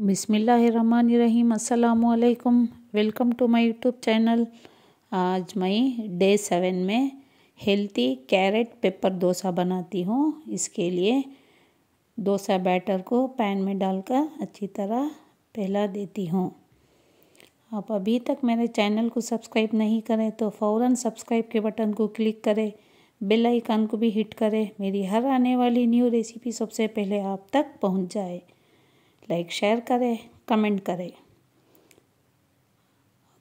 बिसमीम् अल्लाम welcome to my YouTube channel आज मैं डे सेवन में हेल्थी कैरेट पेपर डोसा बनाती हूँ इसके लिए डोसा बैटर को पैन में डालकर अच्छी तरह फैला देती हूँ आप अभी तक मेरे चैनल को सब्सक्राइब नहीं करें तो फ़ौर सब्सक्राइब के बटन को क्लिक करें बेल आइकन को भी हिट करें मेरी हर आने वाली न्यू रेसिपी सबसे पहले आप तक पहुँच जाए लाइक शेयर करें कमेंट करें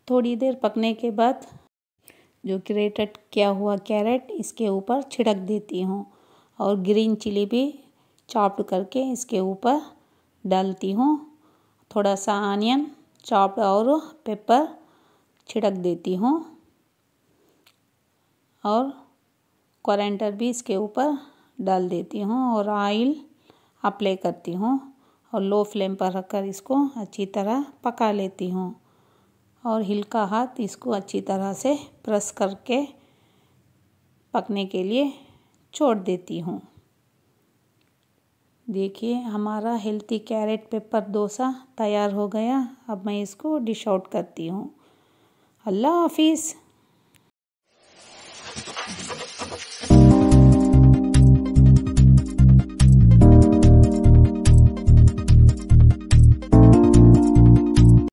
थोड़ी देर पकने के बाद जो ग्रेटेड किया हुआ कैरेट इसके ऊपर छिड़क देती हूँ और ग्रीन चिली भी चॉप्ड करके इसके ऊपर डालती हूँ थोड़ा सा आनियन चॉप्ड और पेपर छिड़क देती हूँ और कॉरेंटर भी इसके ऊपर डाल देती हूँ और ऑयल अप्लाई करती हूँ और लो फ्लेम पर रखकर इसको अच्छी तरह पका लेती हूँ और हिलका हाथ इसको अच्छी तरह से प्रेस करके पकने के लिए छोड़ देती हूँ देखिए हमारा हेल्थी कैरेट पेपर डोसा तैयार हो गया अब मैं इसको डिश आउट करती हूँ अल्लाह हाफिज़